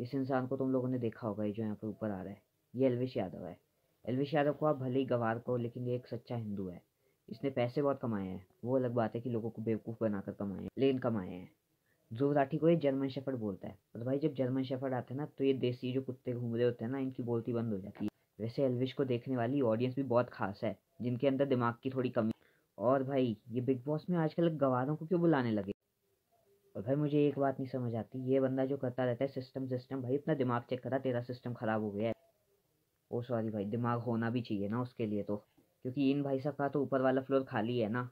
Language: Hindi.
इस इंसान को तुम लोगों ने देखा होगा ये जो यहाँ पर ऊपर आ रहा है ये एलविश यादव है एलविश यादव को आप भले ही गवार को लेकिन ये एक सच्चा हिंदू है इसने पैसे बहुत कमाए हैं वो अलग बात है कि लोगों को बेवकूफ़ बनाकर कमाए हैं लेकिन कमाए हैं जो राठी को ये जर्मन शेफर्ड बोलता है और भाई जब जर्मन शेफर्ड आते हैं ना तो ये देसी जो कुत्ते घूम रहे होते हैं ना इनकी बोलती बंद हो जाती है वैसे एलविश को देखने वाली ऑडियंस भी बहुत खास है जिनके अंदर दिमाग की थोड़ी कमी और भाई ये बिग बॉस में आजकल गवारों को क्यों बुलाने लगे और भाई मुझे एक बात नहीं समझ आती ये बंदा जो करता रहता है सिस्टम सिस्टम भाई इतना दिमाग चेक करा तेरा सिस्टम ख़राब हो गया है ओ सॉरी भाई दिमाग होना भी चाहिए ना उसके लिए तो क्योंकि इन भाई साहब का तो ऊपर वाला फ्लोर खाली है ना